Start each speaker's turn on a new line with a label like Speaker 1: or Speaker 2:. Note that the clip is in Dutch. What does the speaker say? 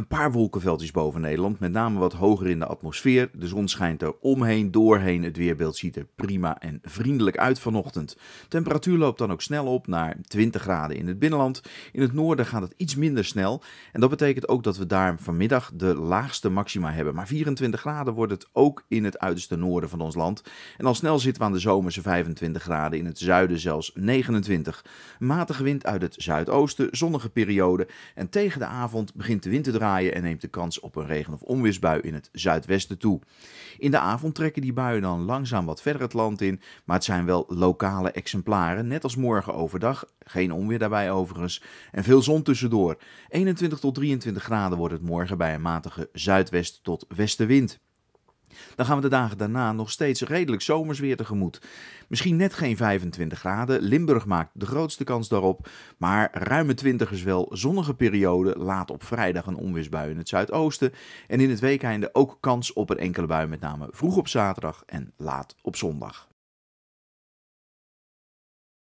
Speaker 1: een paar wolkenveldjes boven Nederland, met name wat hoger in de atmosfeer. De zon schijnt er omheen, doorheen. Het weerbeeld ziet er prima en vriendelijk uit vanochtend. Temperatuur loopt dan ook snel op naar 20 graden in het binnenland. In het noorden gaat het iets minder snel. En dat betekent ook dat we daar vanmiddag de laagste maxima hebben. Maar 24 graden wordt het ook in het uiterste noorden van ons land. En al snel zitten we aan de zomerse 25 graden, in het zuiden zelfs 29. Matige wind uit het zuidoosten, zonnige periode. En tegen de avond begint de wind te draaien en neemt de kans op een regen- of onweersbui in het zuidwesten toe. In de avond trekken die buien dan langzaam wat verder het land in, maar het zijn wel lokale exemplaren, net als morgen overdag. Geen onweer daarbij overigens en veel zon tussendoor. 21 tot 23 graden wordt het morgen bij een matige zuidwest tot westenwind. Dan gaan we de dagen daarna nog steeds redelijk zomers weer tegemoet. Misschien net geen 25 graden. Limburg maakt de grootste kans daarop. Maar ruime 20 is wel zonnige periode. Laat op vrijdag een onweersbui in het zuidoosten. En in het weekende ook kans op een enkele bui, met name vroeg op zaterdag en laat op zondag.